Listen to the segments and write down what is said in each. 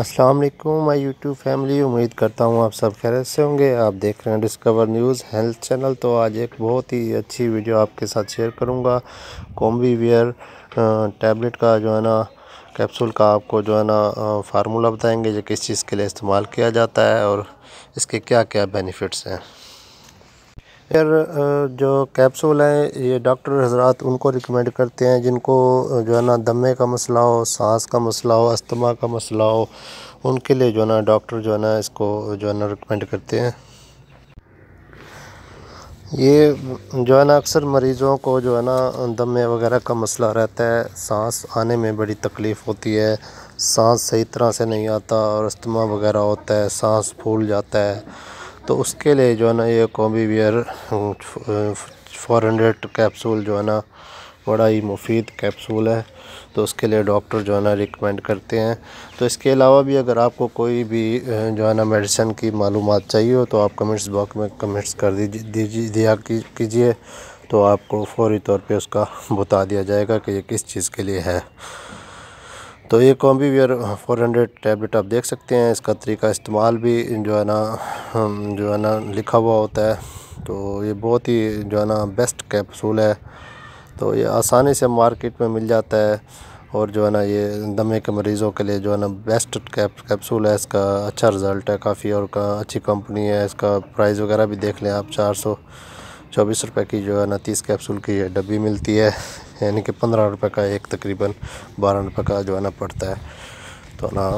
अस्सलाम वालेकुम my YouTube family उम्मीद करता हूँ आप सब खैर से होंगे आप देख रहे हैं डिस्कवर न्यूज़ हेल्थ चैनल तो आज एक बहुत ही अच्छी वीडियो आपके साथ शेयर करूँगा कॉम्बी टैबलेट का जो है ना कैप्सूल का आपको जो है ना फार्मूला बताएंगे जो किस चीज़ के लिए इस्तेमाल किया जाता है और इसके क्या क्या बेनिफिट्स हैं फिर जो कैप्सूल है ये डॉक्टर हजरात उनको रिकमेंड करते हैं जिनको जो है ना दमे का मसला हो सांस का मसला हो अस्थमा का मसला हो उनके लिए जो है ना डॉक्टर जो है ना इसको जो है ना रिकमेंड करते हैं ये जो है ना अक्सर मरीज़ों को जो है ना दमे वगैरह का मसला रहता है सांस आने में बड़ी तकलीफ़ होती है सांस सही तरह से नहीं आता और अस्थमा वगैरह होता है सांस फूल जाता है तो उसके लिए जो है ना ये कॉम्बीवियर फोर हंड्रेड कैप्सूल जो है ना बड़ा ही मुफीद कैप्सूल है तो उसके लिए डॉक्टर जो है ना रिकमेंड करते हैं तो इसके अलावा भी अगर आपको कोई भी जो है ना मेडिसिन की मालूम चाहिए हो तो आप कमेंट्स बॉक्स में कमेंट्स कर दीजिए दिया कीजिए तो आपको फौरी तौर पे उसका बता दिया जाएगा कि ये किस चीज़ के लिए है तो ये वियर फोर टैबलेट आप देख सकते हैं इसका तरीका इस्तेमाल भी जो है ना हम जो है ना लिखा हुआ होता है तो ये बहुत ही जो है ना बेस्ट कैप्सूल है तो ये आसानी से मार्केट में मिल जाता है और जो है ना ये दमे के मरीज़ों के लिए जो है ना बेस्ट कैप कैप्सूल है इसका अच्छा रिज़ल्ट है काफ़ी और का अच्छी कंपनी है इसका प्राइस वगैरह भी देख लें आप चार सौ चौबीस रुपये की जो है ना तीस कैप्सूल की डब्बी मिलती है यानी कि पंद्रह रुपये का एक तकरीबन बारह रुपये का जो है ना पड़ता है तो ना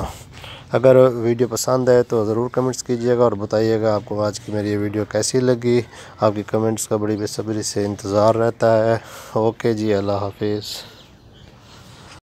अगर वीडियो पसंद आए तो ज़रूर कमेंट्स कीजिएगा और बताइएगा आपको आज की मेरी ये वीडियो कैसी लगी आपकी कमेंट्स का बड़ी बेसब्री से इंतज़ार रहता है ओके जी अल्लाह हाफिज़